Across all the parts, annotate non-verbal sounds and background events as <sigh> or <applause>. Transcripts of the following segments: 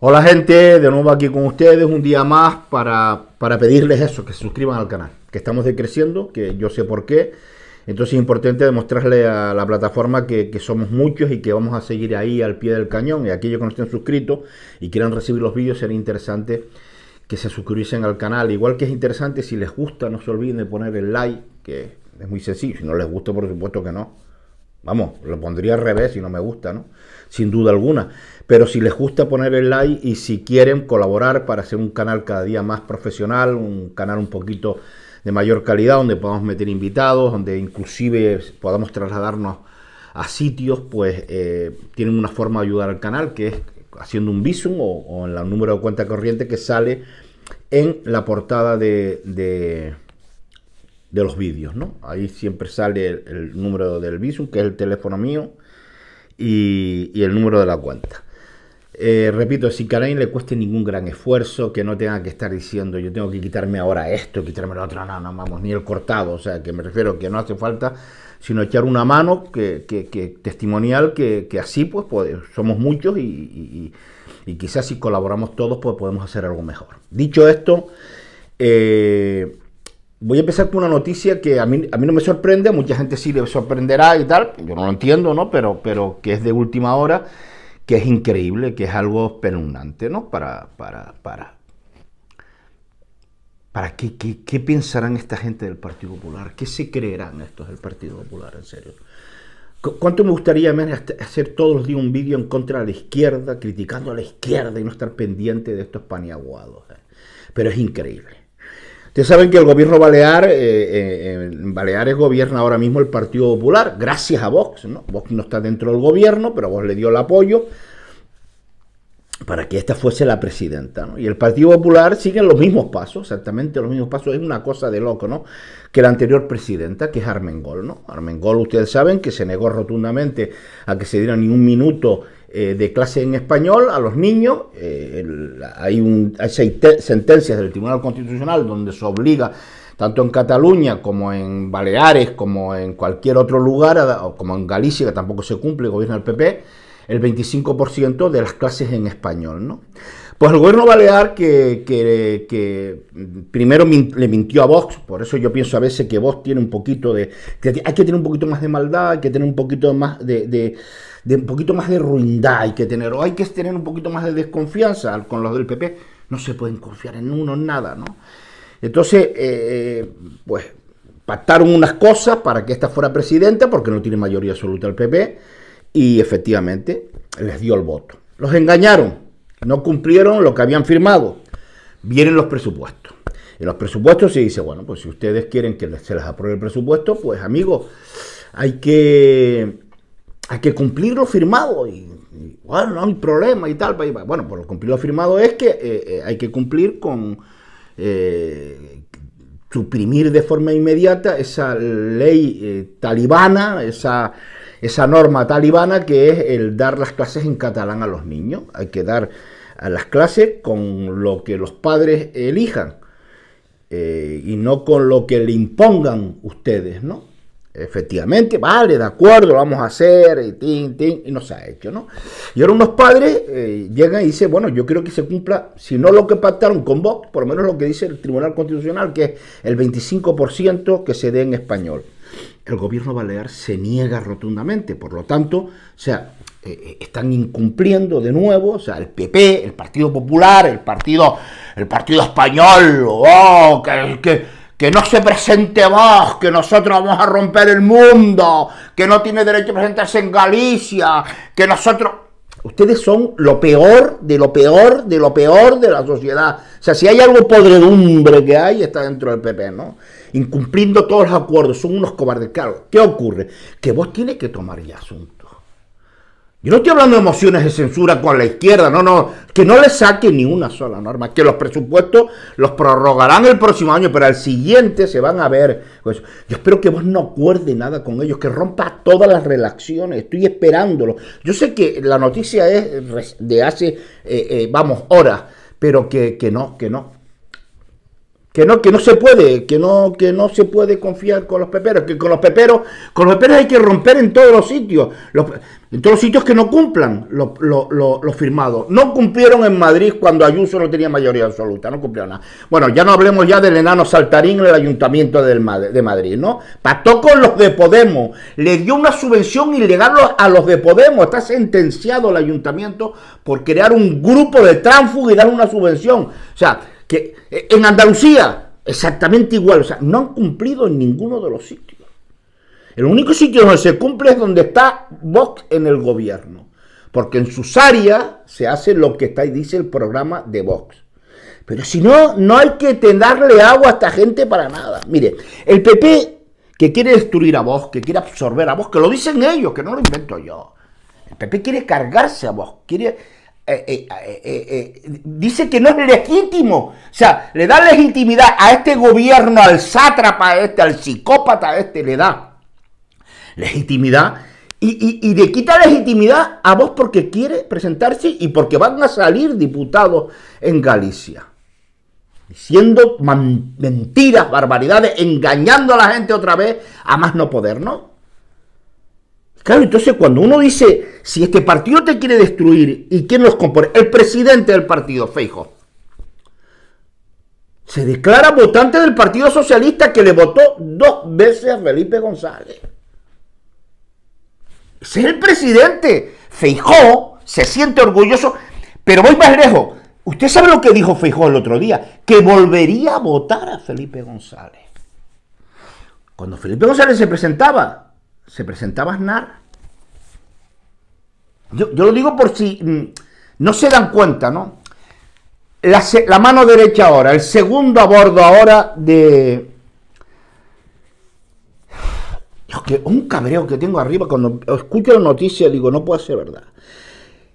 Hola gente, de nuevo aquí con ustedes un día más para, para, pedirles eso, que se suscriban al canal, que estamos decreciendo, que yo sé por qué. Entonces es importante demostrarle a la plataforma que, que somos muchos y que vamos a seguir ahí al pie del cañón. Y aquellos que no estén suscritos y quieran recibir los vídeos, sería interesante que se suscribiesen al canal. Igual que es interesante, si les gusta, no se olviden de poner el like, que es muy sencillo. Si no les gusta, por supuesto que no. Vamos, lo pondría al revés si no me gusta, ¿no? Sin duda alguna. Pero si les gusta poner el like y si quieren colaborar para hacer un canal cada día más profesional, un canal un poquito de mayor calidad, donde podamos meter invitados, donde inclusive podamos trasladarnos a sitios, pues eh, tienen una forma de ayudar al canal que es haciendo un visum o, en el número de cuenta corriente que sale en la portada de, de, los vídeos, ¿no? Ahí siempre sale el, número del visum, que es el teléfono mío, y el número de la cuenta. Eh, repito, si Karain le cueste ningún gran esfuerzo, que no tenga que estar diciendo yo tengo que quitarme ahora esto, quitarme la otra, no, no, vamos, ni el cortado, o sea, que me refiero que no hace falta, sino echar una mano que, testimonial, que, así pues, somos muchos y, quizás si colaboramos todos pues podemos hacer algo mejor. Dicho esto, eh, voy a empezar con una noticia que a mí, a mí no me sorprende, a mucha gente sí le sorprenderá y tal, yo no lo entiendo, ¿no? Pero, pero que es de última hora que es increíble, que es algo penumbrante, ¿no? Para, para, para, para qué, qué, qué, pensarán esta gente del Partido Popular, qué se creerán estos del Partido Popular, en serio. ¿Cuánto me gustaría hacer todos los días un vídeo en contra de la izquierda, criticando a la izquierda y no estar pendiente de estos paniaguados? Eh? Pero es increíble. Ustedes saben que el gobierno balear, eh, eh, en Baleares gobierna ahora mismo el Partido Popular, gracias a Vox, ¿no? Vox no está dentro del gobierno, pero Vox le dio el apoyo para que esta fuese la presidenta. Y el Partido Popular sigue los mismos pasos, exactamente los mismos pasos, es una cosa de loco, ¿no? Que la anterior presidenta, que es Armengol, ¿no? Armengol, ustedes saben que se negó rotundamente a que se diera ni un minuto eh, de clase en español a los niños. Eh, hay, hay seis sentencias del Tribunal Constitucional donde se obliga tanto en Cataluña como en Baleares, como en cualquier otro lugar, como en Galicia, que tampoco se cumple, gobierno del PP, el 25% de las clases en español. ¿no? Pues el gobierno balear que, primero le mintió a Vox, por eso yo pienso a veces que Vox tiene un poquito de... hay que tener un poquito más de maldad, hay que tener un poquito más de de un poquito más de ruindad hay que tener, o hay que tener un poquito más de desconfianza con los del PP. No se pueden confiar en uno, en nada, ¿no? Entonces, eh, eh, pues pactaron unas cosas para que esta fuera presidenta, porque no tiene mayoría absoluta el PP, y efectivamente les dio el voto. Los engañaron, no cumplieron lo que habían firmado. Vienen los presupuestos. En los presupuestos se dice, bueno, pues si ustedes quieren que se les apruebe el presupuesto, pues amigos, hay que hay que cumplir lo firmado y, bueno, no hay problema y tal. bueno, por cumplir lo firmado es que eh, eh, hay que cumplir con eh, suprimir de forma inmediata esa ley talibana, esa, esa norma talibana que es el dar las clases en catalán a los niños. Hay que dar las clases con lo que los padres elijan y no con lo que le impongan ustedes, ¿no? efectivamente, vale, de acuerdo, lo vamos a hacer, y, tin, no se ha hecho, ¿no? Y ahora unos padres eh, llegan y dicen, bueno, yo quiero que se cumpla, si no lo que pactaron con Vox, por lo menos lo que dice el Tribunal Constitucional, que es el 25% que se dé en español. El gobierno balear se niega rotundamente, por lo tanto, o sea, eh, eh, están incumpliendo de nuevo, o sea, el PP, el Partido Popular, el Partido, el partido Español, oh, que que no se presente vos que nosotros vamos a romper el mundo, que no tiene derecho a presentarse en Galicia, que nosotros... Ustedes son lo peor de lo peor de lo peor de la sociedad. O sea, si hay algo podredumbre que hay, está dentro del PP, ¿no? Incumpliendo todos los acuerdos, son unos cobardes. Claro, ¿qué ocurre? Que vos tienes que tomar el asunto yo no estoy hablando de emociones de censura con la izquierda, no, no, que no le saque ni una sola norma, que los presupuestos los prorrogarán el próximo año, pero al siguiente se van a ver. yo espero que vos no acuerde nada con ellos, que rompa todas las relaciones, estoy esperándolo. Yo sé que la noticia es de hace, eh, eh, vamos, horas, pero que, que no, que no, que no, que no se puede, que no, que no se puede confiar con los peperos, que con los peperos, con los peperos hay que romper en todos los sitios, los, en todos los sitios que no cumplan los firmados. No cumplieron en Madrid cuando Ayuso no tenía mayoría absoluta, no cumplieron nada. Bueno, ya no hablemos ya del enano saltarín en el Ayuntamiento de Madrid, ¿no? Pactó con los de Podemos, le dio una subvención y le ilegal a los de Podemos, está sentenciado el Ayuntamiento por crear un grupo de tránsfugos y dar una subvención. O sea, que eh, en Andalucía, exactamente igual, o sea, no han cumplido en ninguno de los sitios. El único sitio donde se cumple es donde está Vox en el gobierno, porque en sus áreas se hace lo que está y dice el programa de Vox. Pero si no, no hay que tenerle agua a esta gente para nada. Mire, el PP que quiere destruir a Vox, que quiere absorber a Vox, que lo dicen ellos, que no lo invento yo. El PP quiere cargarse a Vox, quiere eh, eh, eh, dice que no es legítimo. O sea, le da legitimidad a este gobierno, al sátrapa este, al psicópata este, le da legitimidad. Y, y, le quita legitimidad a vos porque quiere presentarse y porque van a salir diputados en Galicia. Diciendo mentiras, barbaridades, engañando a la gente otra vez, a más no poder, ¿no? Claro, entonces cuando uno dice, si este partido te quiere destruir, ¿y quién los compone? El presidente del partido, Feijo. Se declara votante del Partido Socialista que le votó dos veces a Felipe González. Ese es el presidente. Feijó se siente orgulloso, pero voy más lejos. Usted sabe lo que dijo Feijó el otro día, que volvería a votar a Felipe González. Cuando Felipe González se presentaba, se presentaba Aznar yo, lo digo por si mm, no se dan cuenta, ¿no? La, mano derecha ahora, el segundo a bordo ahora de... que un cabreo que tengo arriba cuando escucho la noticia, digo, no puede ser verdad.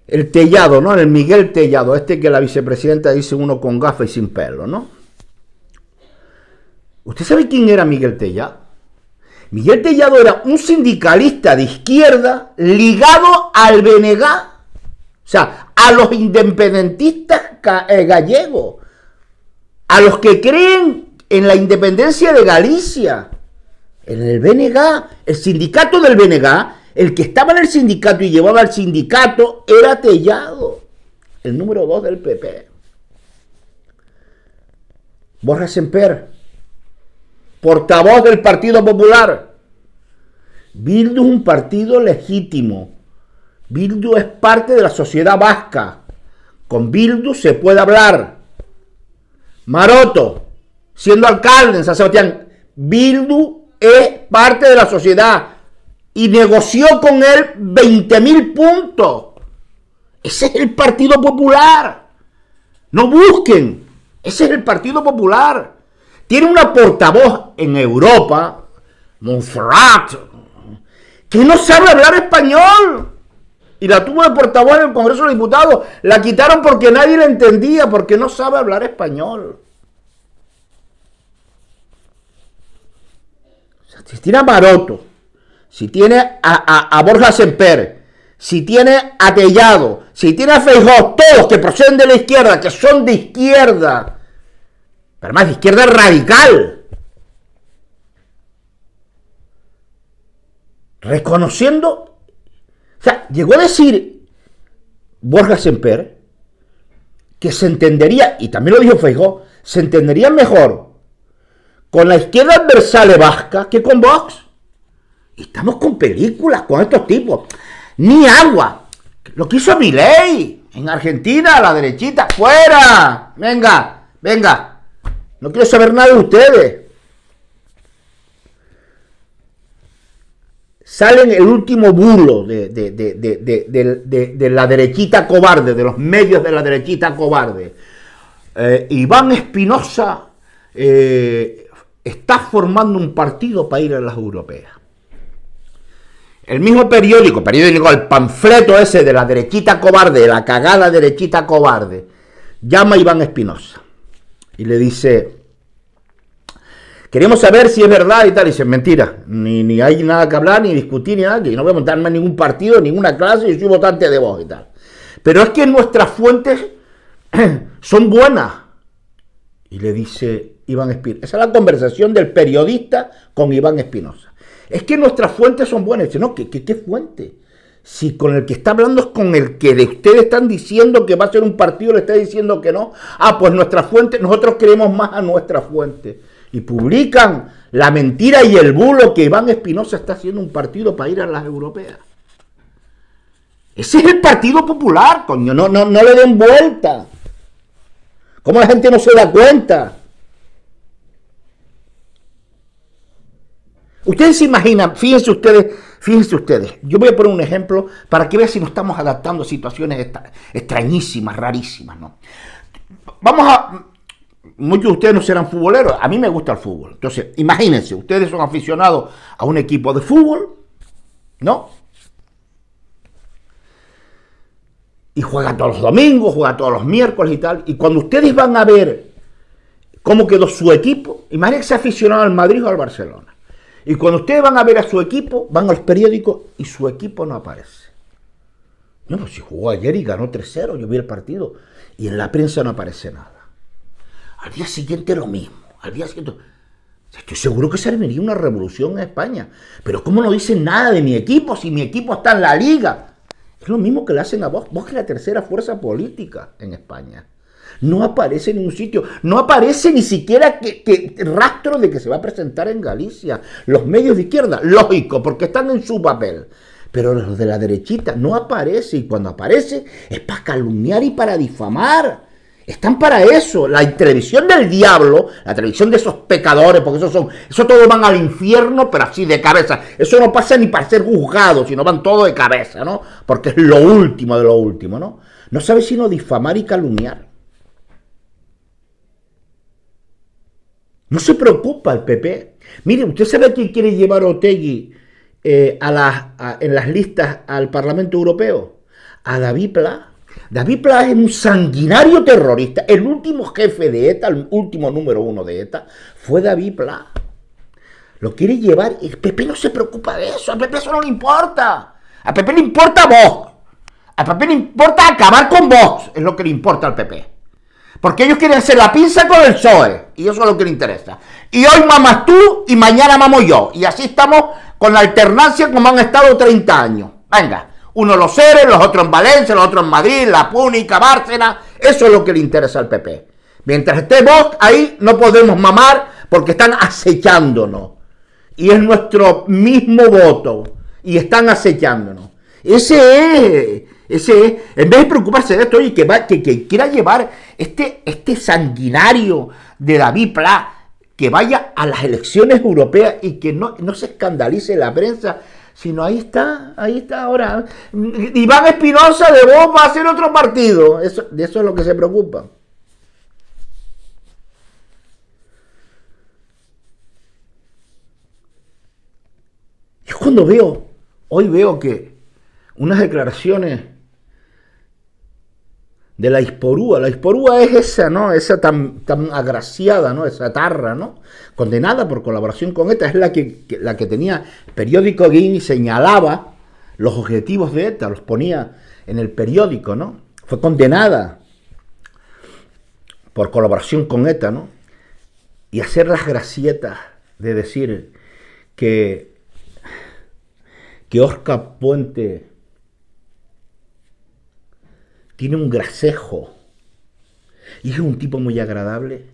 El Tellado, ¿no? El Miguel Tellado, este que la vicepresidenta dice uno con gafas y sin pelo, ¿no? ¿Usted sabe quién era Miguel Tellado? Miguel Tellado era un sindicalista de izquierda ligado al BNG, o sea, a los independentistas eh, gallegos, a los que creen en la independencia de Galicia, en el BNG, el sindicato del BNG, el que estaba en el sindicato y llevaba al sindicato era Tellado, el número 2 del PP. Borja Per portavoz del Partido Popular. Bildu es un partido legítimo. Bildu es parte de la sociedad vasca. Con Bildu se puede hablar. Maroto, siendo alcalde en San Sebastián, Bildu es parte de la sociedad y negoció con él 20 mil puntos. Ese es el Partido Popular. No busquen. Ese es el Partido Popular. Tiene una portavoz en Europa, Montserrat, que no sabe hablar español. Y la tuvo de portavoz en el Congreso de Diputados. La quitaron porque nadie la entendía, porque no sabe hablar español. si tiene a Maroto, si tiene a, a, Borja Semper, si tiene a Tellado, si tiene a Feijó, todos que proceden de la izquierda, que son de izquierda, pero más izquierda radical. Reconociendo, o sea, llegó a decir Borja Semper que se entendería, y también lo dijo Feijó, se entendería mejor con la izquierda adversaria vasca que con Vox. Estamos con películas con estos tipos. Ni agua. Lo que hizo Milei en Argentina, la derechita, fuera. Venga, venga. No quiero saber nada de ustedes. Salen el último bulo de, la derechita cobarde, de los medios de la derechita cobarde. Eh, Iván Espinosa eh, está formando un partido para ir a las europeas. El mismo periódico, periódico, el panfleto ese de la derechita cobarde, la cagada derechita cobarde, llama Iván Espinosa y le dice, queremos saber si es verdad y tal. Y dice, mentira, ni, ni hay nada que hablar, ni discutir, ni nada, que no voy a montarme en ningún partido, ninguna clase, y soy votante de vos y tal. Pero es que nuestras fuentes <clears throat> son buenas. Y le dice Iván Espinosa. Esa es la conversación del periodista con Iván Espinosa. Es que nuestras fuentes son buenas. Y dice, no, ¿qué, qué, qué fuente? si con el que está hablando es con el que de ustedes están diciendo que va a ser un partido, le está diciendo que no, ah, pues nuestra fuente, nosotros creemos más a nuestra fuente. Y publican la mentira y el bulo que Iván Espinosa está haciendo un partido para ir a las europeas. Ese es el Partido Popular, coño, no, no, no le den vuelta. ¿Cómo la gente no se da cuenta? Ustedes se imaginan, fíjense ustedes, fíjense ustedes, yo voy a poner un ejemplo para que vean si nos estamos adaptando a situaciones extrañísimas, rarísimas, ¿no? Vamos a, muchos de ustedes no serán futboleros, a mí me gusta el fútbol. Entonces, imagínense, ustedes son aficionados a un equipo de fútbol, ¿no? Y juega todos los domingos, juega todos los miércoles y tal. Y cuando ustedes van a ver cómo quedó su equipo, imagínense aficionado al Madrid o al Barcelona. Y cuando ustedes van a ver a su equipo, van a los periódicos y su equipo no aparece. No, pues si jugó ayer y ganó 3-0, yo vi el partido y en la prensa no aparece nada. Al día siguiente lo mismo. Al día siguiente. Estoy seguro que se armaría una revolución en España. Pero ¿cómo no dicen nada de mi equipo si mi equipo está en la liga? Es lo mismo que le hacen a vos. Vos que la tercera fuerza política en España. No aparece en ningún sitio. No aparece ni siquiera que, rastro de que se va a presentar en Galicia. Los medios de izquierda, lógico, porque están en su papel. Pero los de la derechita no aparece y cuando aparece es para calumniar y para difamar. Están para eso. La televisión del diablo, la televisión de esos pecadores, porque esos son, eso todos van al infierno, pero así de cabeza. Eso no pasa ni para ser juzgado, sino van todo de cabeza, ¿no? Porque es lo último de lo último, ¿no? No sabe sino difamar y calumniar. No se preocupa el PP. Mire, ¿usted sabe quién quiere llevar a Otegui eh, a en las listas al Parlamento Europeo? A David Pla. David Pla es un sanguinario terrorista. El último jefe de ETA, el último número uno de ETA, fue David Pla. Lo quiere llevar y PP no se preocupa de eso. A PP eso no le importa. A PP le importa vos. A PP le importa acabar con vos. Es lo que le importa al PP. Porque ellos quieren hacer la pinza con el PSOE. Y eso es lo que les interesa. Y hoy mamas tú y mañana mamo yo. Y así estamos con la alternancia como han estado 30 años. Venga, uno los seres los otros en Valencia, los otros en Madrid, La Púnica, Bárcena. Eso es lo que le interesa al PP. Mientras esté vos, ahí, no podemos mamar porque están acechándonos. Y es nuestro mismo voto. Y están acechándonos. Ese es, ese es, en vez de preocuparse de esto, y que, va, que, quiera llevar este, este sanguinario de David Pla, que vaya a las elecciones europeas y que no, se escandalice la prensa, sino ahí está, ahí está ahora. Iván Espinosa de bomba va a hacer otro partido, eso, de eso es lo que se preocupa. Yo cuando veo, hoy veo que unas declaraciones de la Isporúa. La Isporúa es esa, ¿no? Esa tan, tan agraciada, ¿no? Esa tarra, ¿no? Condenada por colaboración con ETA. Es la que, la que tenía periódico Guin y señalaba los objetivos de ETA, los ponía en el periódico, ¿no? Fue condenada por colaboración con ETA, ¿no? Y hacer las gracietas de decir que, que Oscar Puente tiene un grasejo y es un tipo muy agradable.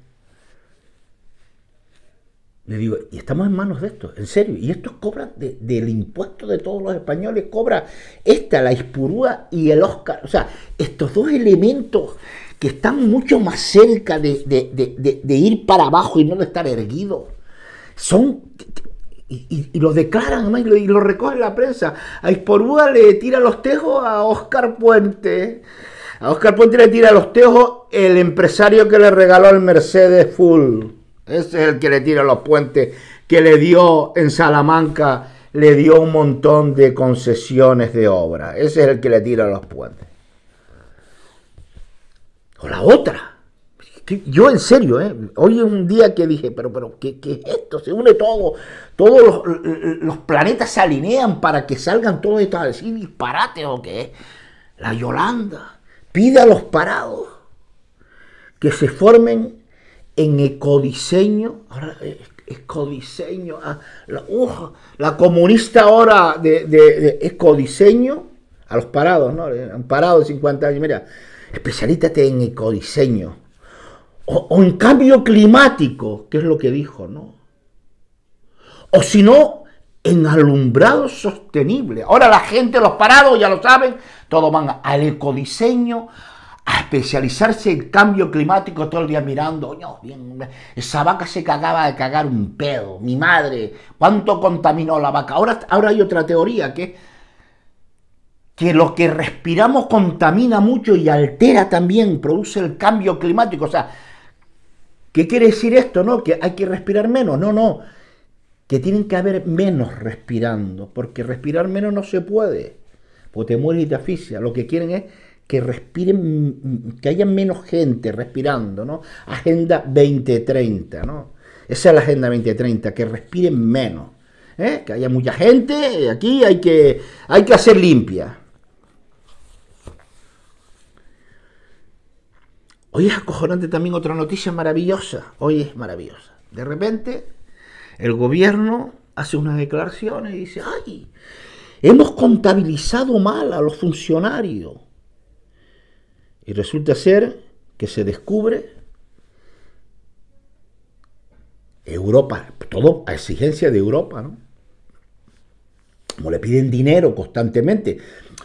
Le digo, y estamos en manos de esto en serio. Y estos cobran del impuesto de todos los españoles, cobra esta, la Ispurúa y el Oscar. O sea, estos dos elementos que están mucho más cerca de, de ir para abajo y no de estar erguidos, son y, lo declaran, y, lo, recoge la prensa. A Isporbúa le tira los tejos a Oscar Puente. A Oscar Puente le tira los tejos el empresario que le regaló el Mercedes Full. Ese es el que le tira los puentes, que le dio en Salamanca, le dio un montón de concesiones de obra. Ese es el que le tira los puentes. O la otra yo en serio, ¿eh? hoy es un día que dije, pero, pero, ¿qué, es esto? Se une todo, todos los, planetas se alinean para que salgan todos estos así disparates o qué. La Yolanda pide a los parados que se formen en ecodiseño, ahora ecodiseño, eh, ah, la, la, comunista ahora de, ecodiseño, a los parados, ¿no? Han parado 50 años, mira, especialízate en ecodiseño o, en cambio climático, que es lo que dijo, ¿no? O si no, en alumbrado sostenible. Ahora la gente, los parados, ya lo saben, todos van al ecodiseño, a especializarse en cambio climático todo el día mirando, bien, esa vaca se cagaba de cagar un pedo, mi madre, cuánto contaminó la vaca. Ahora, ahora hay otra teoría que que lo que respiramos contamina mucho y altera también, produce el cambio climático. O sea, ¿Qué quiere decir esto? No, que hay que respirar menos. No, no. Que tienen que haber menos respirando, porque respirar menos no se puede. Porque te mueres y te asfixia. Lo que quieren es que respiren, que haya menos gente respirando, ¿no? Agenda 2030, ¿no? Esa es la Agenda 2030, que respiren menos. ¿eh? Que haya mucha gente, aquí hay que, hay que hacer limpia. Hoy es acojonante también otra noticia maravillosa. Hoy es maravillosa. De repente, el gobierno hace unas declaraciones y dice, ¡ay! Hemos contabilizado mal a los funcionarios. Y resulta ser que se descubre Europa, todo a exigencia de Europa, ¿no? Como le piden dinero constantemente.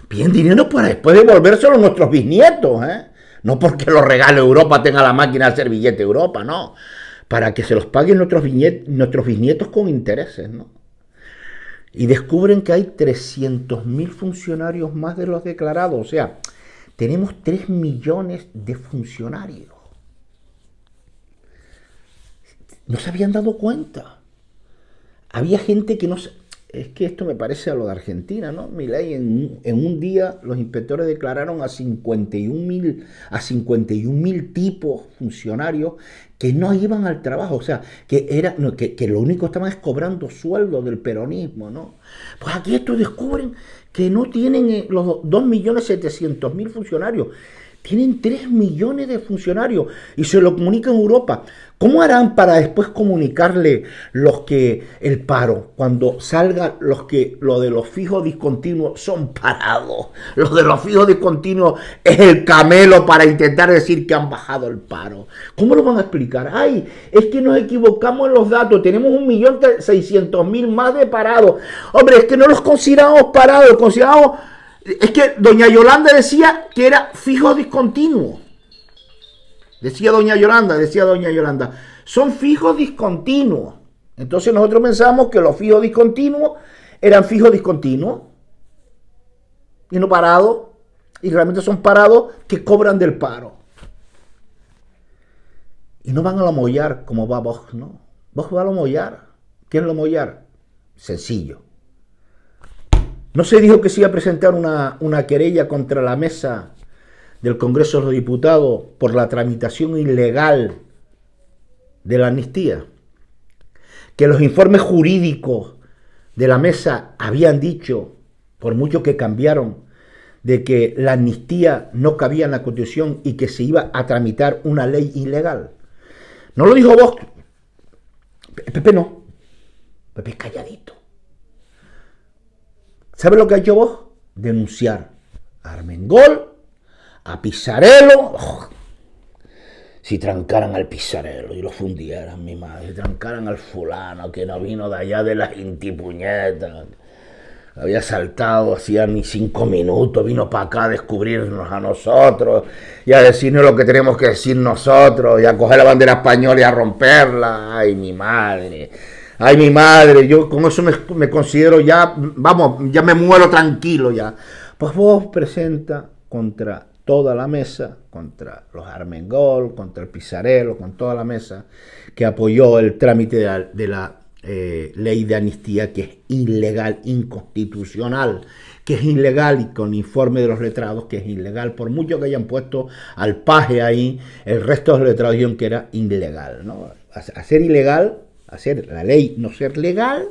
Piden dinero para después devolvérselo a nuestros bisnietos, ¿eh? No porque lo regale Europa tenga la máquina de hacer billete Europa, no. Para que se los paguen nuestros, nuestros bisnietos con intereses, ¿no? Y descubren que hay 300.000 funcionarios más de los declarados. O sea, tenemos 3 millones de funcionarios. No se habían dado cuenta. Había gente que no se es que esto me parece a lo de Argentina, ¿no? Milay, en, en un día los inspectores declararon a 51 mil a tipos funcionarios que no iban al trabajo, o sea, que era que, lo único que estaban es cobrando sueldos del peronismo, ¿no? Pues aquí esto descubren que no tienen eh, los 2.700.000 funcionarios tienen 3 millones de funcionarios y se lo comunican en Europa. ¿Cómo harán para después comunicarle los que el paro, cuando salgan los que lo de los fijos discontinuos son parados? Los de los fijos discontinuos es el camelo para intentar decir que han bajado el paro. ¿Cómo lo van a explicar? Ay, es que nos equivocamos en los datos, tenemos 1.600.000 más de parados. Hombre, es que no los consideramos parados, consideramos es que doña Yolanda decía que era fijo discontinuo. Decía doña Yolanda, decía doña Yolanda, son fijos discontinuos. Entonces nosotros pensamos que los fijos discontinuos eran fijos discontinuos y no parados. Y realmente son parados que cobran del paro. Y no van a lo mollar como va Bosch, ¿no? Bosch va a lo mollar. ¿Quién lo mollar? Sencillo. ¿No se dijo que se iba a presentar una, querella contra la mesa del Congreso de los Diputados por la tramitación ilegal de la amnistía? Que los informes jurídicos de la mesa habían dicho, por mucho que cambiaron, de que la amnistía no cabía en la Constitución y que se iba a tramitar una ley ilegal. No lo dijo vos. Pepe no. Pepe calladito. ¿Sabes lo que ha hecho vos? Denunciar a Armengol, a Pizarello. Oh. si trancaran al Pizarro y lo fundieran, mi madre. Si trancaran al fulano que no vino de allá de las intipuñetas. Había saltado hacía ni cinco minutos, vino para acá a descubrirnos a nosotros y a decirnos lo que tenemos que decir nosotros y a coger la bandera española y a romperla. Ay, mi madre. Ay, mi madre, yo con eso me, considero ya, vamos, ya me muero tranquilo ya. Pues vos presenta contra toda la mesa, contra los Armengol, contra el Pizarello, con toda la mesa, que apoyó el trámite de la, eh, ley de amnistía que es ilegal, inconstitucional, que es ilegal y con informe de los letrados que es ilegal, por mucho que hayan puesto al paje ahí, el resto de los letrados dijeron que era ilegal. ¿no? Hacer ilegal hacer la ley no ser legal,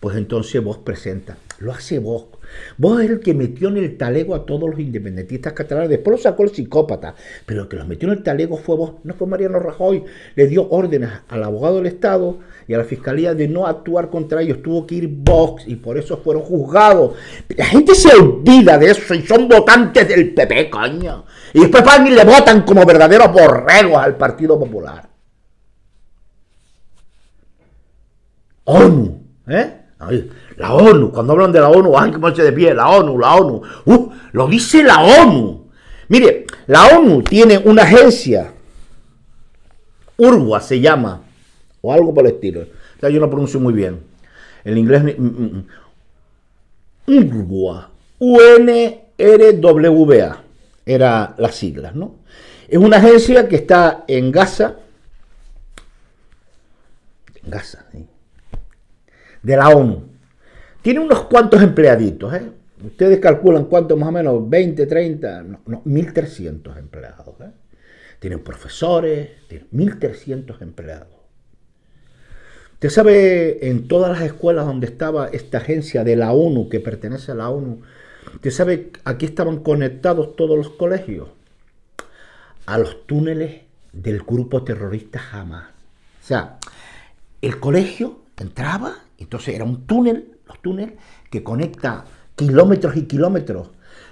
pues entonces vos presenta Lo hace vos. Vos es el que metió en el talego a todos los independentistas catalanes. Después lo sacó el psicópata, pero el que los metió en el talego fue vos, no fue Mariano Rajoy. Le dio órdenes al abogado del Estado y a la fiscalía de no actuar contra ellos. Tuvo que ir vos y por eso fueron juzgados. La gente se olvida de eso y son votantes del PP, coño. Y después van y le votan como verdaderos borregos al Partido Popular. ONU, ¿eh? La ONU, cuando hablan de la ONU, hay que ponerse de pie, la ONU, la ONU. Uh, lo dice la ONU. Mire, la ONU tiene una agencia, URWA se llama, o algo por el estilo. O sea, yo no pronuncio muy bien. En inglés, mm, mm, mm. URWA, UNRWA, era las siglas, ¿no? Es una agencia que está en Gaza, en Gaza, ¿eh? de la ONU. Tiene unos cuantos empleaditos, ¿eh? Ustedes calculan cuánto más o menos, 20, 30, 1.300 empleados. ¿eh? Tienen profesores, 1.300 empleados. Usted sabe, en todas las escuelas donde estaba esta agencia de la ONU, que pertenece a la ONU, usted sabe, aquí estaban conectados todos los colegios a los túneles del grupo terrorista Hamas. O sea, el colegio entraba entonces era un túnel, los túneles, que conecta kilómetros y kilómetros.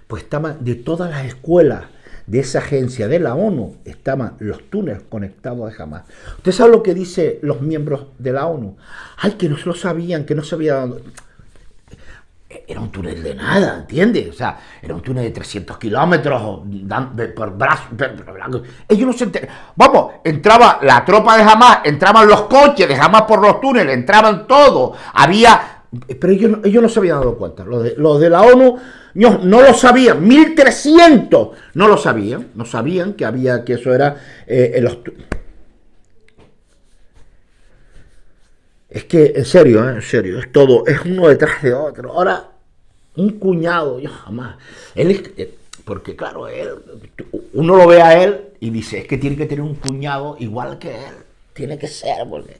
Pues estaban de todas las escuelas de esa agencia de la ONU, estaban los túneles conectados a Jamás. Usted sabe lo que dicen los miembros de la ONU. Ay, que no lo sabían, que no se había era un túnel de nada, ¿entiendes? O sea, era un túnel de 300 kilómetros por brazo. Ellos no se enteraban. Vamos, entraba la tropa de jamás, entraban los coches de jamás por los túneles, entraban todos. Había. Pero ellos, ellos no se habían dado cuenta. Los de, los de la ONU no, no, lo sabían. 1300 no lo sabían. No sabían que había que eso era eh, en los túneles Es que, en serio, ¿eh? en serio, es todo, es uno detrás de otro. Ahora, un cuñado, yo jamás. Él es, eh, porque claro, él, uno lo ve a él y dice, es que tiene que tener un cuñado igual que él. Tiene que ser, porque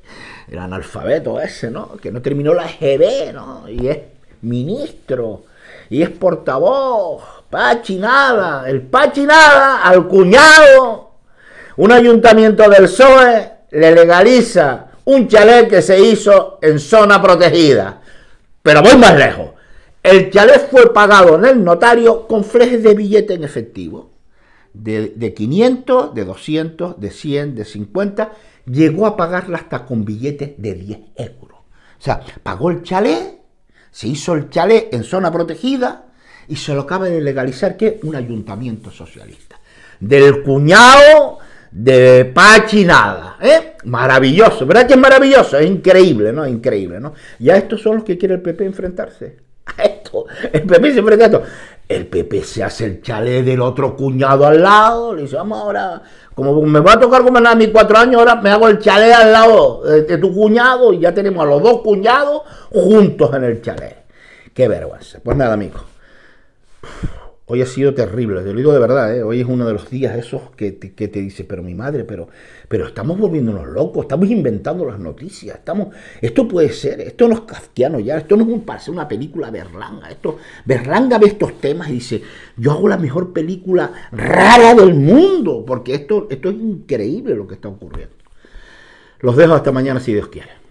el analfabeto ese, ¿no? Que no terminó la GB, ¿no? Y es ministro, y es portavoz, pachinada, el pachinada al cuñado. Un ayuntamiento del PSOE le legaliza un chalet que se hizo en zona protegida. Pero voy más lejos. El chalet fue pagado en el notario con flejes de billete en efectivo. De, 500, de 200, de 100, de 50. Llegó a pagarla hasta con billetes de 10 euros. O sea, pagó el chalet, se hizo el chalet en zona protegida y se lo acaba de legalizar que un ayuntamiento socialista. Del cuñado de pachinada. ¿eh? Maravilloso, ¿verdad que es maravilloso? Es increíble, ¿no? Increíble, ¿no? Y a estos son los que quiere el PP enfrentarse. <laughs> A esto, el PP se enfrenta a esto. El PP se hace el chalé del otro cuñado al lado, le dice, vamos ahora, como me va a tocar gobernar a mis cuatro años, ahora me hago el chalé al lado de, tu cuñado y ya tenemos a los dos cuñados juntos en el chalé, Qué vergüenza. Pues nada, amigo. Hoy ha sido terrible, te lo digo de verdad, ¿eh? hoy es uno de los días esos que te, dice, pero mi madre, pero, pero estamos volviéndonos locos, estamos inventando las noticias, estamos, esto puede ser, esto no es castiano ya, esto no es un una película Berlanga, esto, Berlanga ve estos temas y dice, yo hago la mejor película rara del mundo, porque esto, esto es increíble lo que está ocurriendo. Los dejo hasta mañana si Dios quiere.